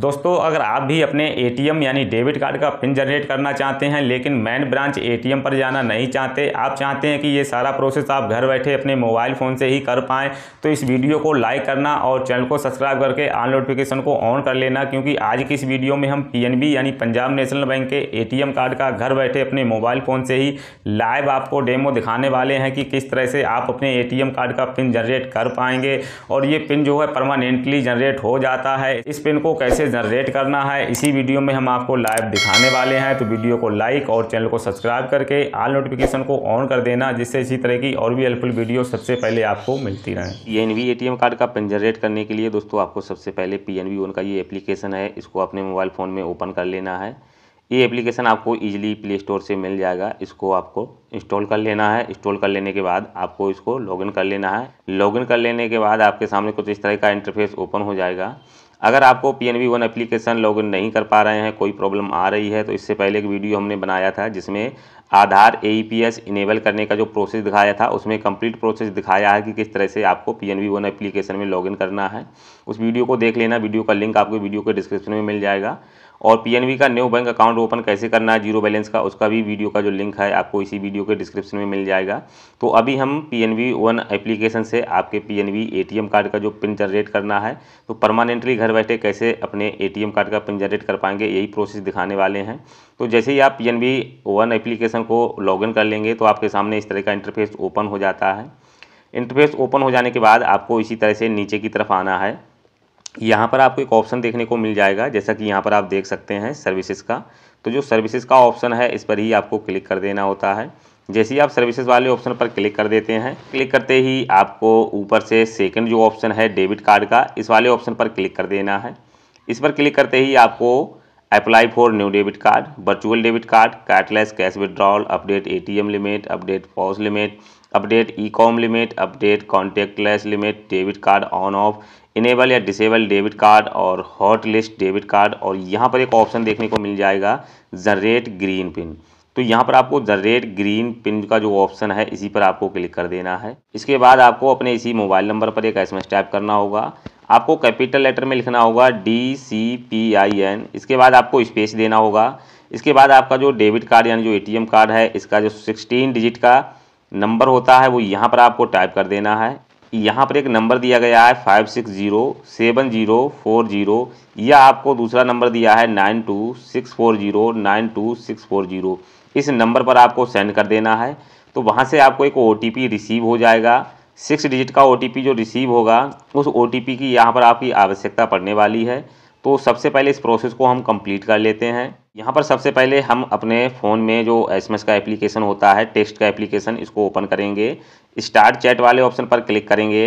दोस्तों अगर आप भी अपने एटीएम यानी डेबिट कार्ड का पिन जनरेट करना चाहते हैं लेकिन मैन ब्रांच एटीएम पर जाना नहीं चाहते आप चाहते हैं कि ये सारा प्रोसेस आप घर बैठे अपने मोबाइल फ़ोन से ही कर पाएँ तो इस वीडियो को लाइक करना और चैनल को सब्सक्राइब करके ऑन नोटिफिकेशन को ऑन कर लेना क्योंकि आज की इस वीडियो में हम पी यानी पंजाब नेशनल बैंक के ए कार्ड का घर बैठे अपने मोबाइल फ़ोन से ही लाइव आपको डेमो दिखाने वाले हैं कि किस तरह से आप अपने ए कार्ड का पिन जनरेट कर पाएंगे और ये पिन जो है परमानेंटली जनरेट हो जाता है इस पिन को कैसे कैसे जनरेट करना है इसी वीडियो में हम आपको लाइव दिखाने वाले हैं तो वीडियो को लाइक और चैनल को सब्सक्राइब करके आल नोटिफिकेशन को ऑन कर देना जिससे इसी तरह की और भी हेल्पफुल वीडियो सबसे पहले आपको मिलती रहे पी एन वी कार्ड का पिन जनरेट करने के लिए दोस्तों आपको सबसे पहले पी एन वी का ये एप्लीकेशन है इसको अपने मोबाइल फ़ोन में ओपन कर लेना है ये एप्लीकेशन आपको ईजिली प्ले स्टोर से मिल जाएगा इसको आपको इंस्टॉल कर लेना है इंस्टॉल कर लेने के बाद आपको इसको लॉगिन कर लेना है लॉगिन कर लेने के बाद आपके सामने कुछ इस तरह का इंटरफेस ओपन हो जाएगा अगर आपको P N one application login नहीं कर पा रहे हैं कोई प्रॉब्लम आ रही है तो इससे पहले एक वीडियो हमने बनाया था जिसमें Aadhaar A P S enable करने का जो प्रोसेस दिखाया था उसमें कंप्लीट प्रोसेस दिखाया है कि किस तरह से आपको पी एन वन एप्लीकेशन में लॉगिन करना है उस वीडियो को देख लेना वीडियो का लिंक आपको वीडियो के डिस्क्रिप्शन में मिल जाएगा और पीएनबी का न्यू बैंक अकाउंट ओपन कैसे करना है जीरो बैलेंस का उसका भी वीडियो का जो लिंक है आपको इसी वीडियो के डिस्क्रिप्शन में मिल जाएगा तो अभी हम पी पीएनबी वन एप्लीकेशन से आपके टी एम कार्ड का जो पिन जनरेट करना है तो परमानेंटली घर बैठे कैसे अपने एम कार्ड का पिन जनरेट कर पाएंगे यही प्रोसेस दिखाने वाले हैं तो जैसे ही आप पी वन एप्लीकेशन को लॉगिन कर लेंगे तो आपके सामने इस तरह का इंटरफेस ओपन हो जाता है इंटरफेस ओपन हो जाने के बाद आपको इसी तरह से नीचे की तरफ आना है यहाँ पर आपको एक ऑप्शन देखने को मिल जाएगा जैसा कि यहाँ पर आप देख सकते हैं सर्विसेज का तो जो सर्विसेज का ऑप्शन है इस पर ही आपको क्लिक कर देना होता है जैसे ही आप सर्विसेज वाले ऑप्शन पर क्लिक कर देते हैं क्लिक करते ही आपको ऊपर से सेकंड जो ऑप्शन है डेबिट कार्ड का इस वाले ऑप्शन पर क्लिक कर देना है इस पर क्लिक करते ही आपको apply for new debit card virtual debit card cardless cash withdrawal update A limit update POS limit update e com limit update contact limit debit card on off enable या disable debit card और hot list debit card और यहाँ पर एक option देखने को मिल जाएगा generate green pin तो यहाँ पर आपको जनरेट ग्रीन पिन का जो ऑप्शन है इसी पर आपको क्लिक कर देना है इसके बाद आपको अपने इसी मोबाइल नंबर पर एक एस टाइप करना होगा आपको कैपिटल लेटर में लिखना होगा D C P I N इसके बाद आपको स्पेस देना होगा इसके बाद आपका जो डेबिट कार्ड यानी जो ए कार्ड है इसका जो सिक्सटीन डिजिट का नंबर होता है वो यहाँ पर आपको टाइप कर देना है यहाँ पर एक नंबर दिया गया है five six zero seven zero four zero या आपको दूसरा नंबर दिया है nine two six four zero nine two six four zero इस नंबर पर आपको सेंड कर देना है तो वहाँ से आपको एक ओ रिसीव हो जाएगा सिक्स डिजिट का ओ जो रिसीव होगा उस ओ की यहाँ पर आपकी आवश्यकता पड़ने वाली है तो सबसे पहले इस प्रोसेस को हम कंप्लीट कर लेते हैं यहाँ पर सबसे पहले हम अपने फ़ोन में जो एस का एप्लीकेशन होता है टेक्स्ट का एप्लीकेशन इसको ओपन करेंगे स्टार्ट चैट वाले ऑप्शन पर क्लिक करेंगे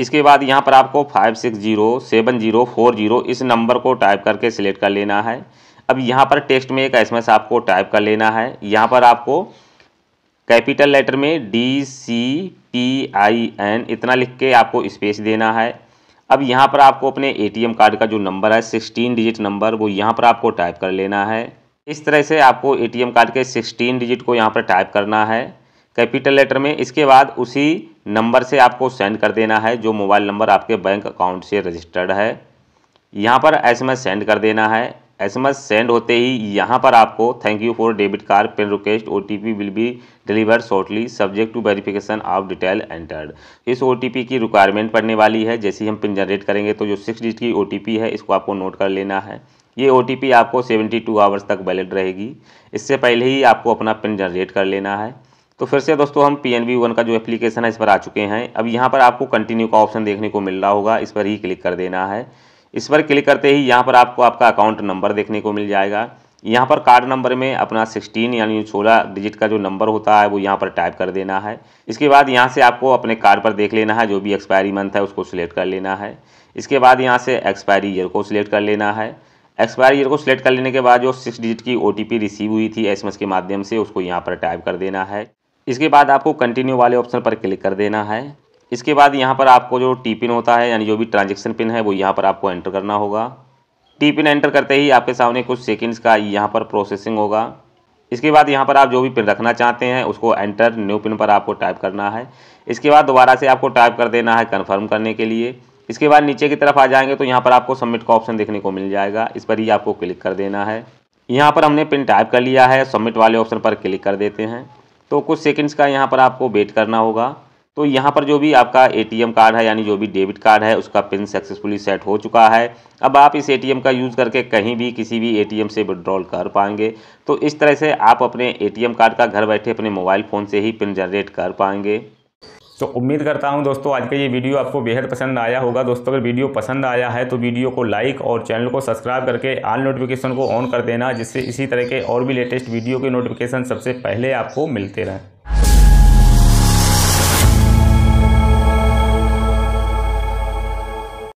इसके बाद यहाँ पर आपको five six zero seven zero four zero इस नंबर को टाइप करके सिलेक्ट कर लेना है अब यहाँ पर टेक्स्ट में एक एस आपको टाइप कर लेना है यहाँ पर आपको कैपिटल लेटर में D C P I N इतना लिख के आपको स्पेस देना है अब यहाँ पर आपको अपने एटीएम कार्ड का जो नंबर है सिक्सटीन डिजिट नंबर वो यहाँ पर आपको टाइप कर लेना है इस तरह से आपको एटीएम कार्ड के सिक्सटीन डिजिट को यहाँ पर टाइप करना है कैपिटल लेटर में इसके बाद उसी नंबर से आपको सेंड कर देना है जो मोबाइल नंबर आपके बैंक अकाउंट से रजिस्टर्ड है यहाँ पर एस सेंड कर देना है एस सेंड होते ही यहाँ पर आपको thank you for debit card PIN request O will be deliver shortly subject to verification of detail entered इस ओ की रिक्वायरमेंट पड़ने वाली है जैसे ही हम पिन जनरेट करेंगे तो जो सिक्स डिजिट की ओ है इसको आपको नोट कर लेना है ये ओ आपको सेवेंटी टू आवर्स तक वैलिड रहेगी इससे पहले ही आपको अपना पिन जनरेट कर लेना है तो फिर से दोस्तों हम पी एन बी वन का जो एप्लीकेशन है इस पर आ चुके हैं अब यहाँ पर आपको कंटिन्यू का ऑप्शन देखने को मिल रहा होगा इस पर ही क्लिक कर देना है इस पर क्लिक करते ही यहाँ पर आपको आपका अकाउंट नंबर देखने को मिल जाएगा यहाँ पर कार्ड नंबर में अपना 16 यानी 16 डिजिट का जो नंबर होता है वो यहाँ पर टाइप कर देना है इसके बाद यहाँ से आपको अपने कार्ड पर देख लेना है जो भी एक्सपायरी मंथ है उसको सिलेक्ट कर लेना है इसके बाद यहाँ से एक्सपायरी ईयर को सिलेक्ट कर लेना है एक्सपायरी ईयर को सिलेक्ट कर लेने के बाद जो सिक्स डिजिट की ओ रिसीव हुई थी एस के माध्यम से उसको यहाँ पर टाइप कर देना है इसके बाद आपको कंटिन्यू वाले ऑप्शन पर क्लिक कर देना है इसके बाद यहाँ पर आपको जो टी पिन होता है यानी जो भी ट्रांजेक्शन पिन है वो यहाँ पर आपको एंटर करना होगा टी पिन एंटर करते ही आपके सामने कुछ सेकेंड्स का यहाँ पर प्रोसेसिंग होगा इसके बाद यहाँ पर आप जो भी पिन रखना चाहते हैं उसको एंटर न्यू पिन पर आपको टाइप करना है इसके बाद दोबारा से आपको टाइप कर देना है कन्फर्म करने के लिए इसके बाद नीचे की तरफ आ जाएंगे तो यहाँ पर आपको सबमिट का ऑप्शन देखने को मिल जाएगा इस पर ही आपको क्लिक कर देना है यहाँ पर हमने पिन टाइप कर लिया है सबमिट वाले ऑप्शन पर क्लिक कर देते हैं तो कुछ सेकंड्स का यहाँ पर आपको वेट करना होगा तो यहाँ पर जो भी आपका एटीएम कार्ड है यानी जो भी डेबिट कार्ड है उसका पिन सक्सेसफुली सेट हो चुका है अब आप इस एटीएम का यूज़ करके कहीं भी किसी भी एटीएम से विड्रॉल कर पाएंगे तो इस तरह से आप अपने एटीएम कार्ड का घर बैठे अपने मोबाइल फ़ोन से ही पिन जनरेट कर पाएंगे तो उम्मीद करता हूं दोस्तों आज का ये वीडियो आपको बेहद पसंद आया होगा दोस्तों अगर वीडियो पसंद आया है तो वीडियो को लाइक और चैनल को सब्सक्राइब करके आल नोटिफिकेशन को ऑन कर देना जिससे इसी तरह के और भी लेटेस्ट वीडियो के नोटिफिकेशन सबसे पहले आपको मिलते रहें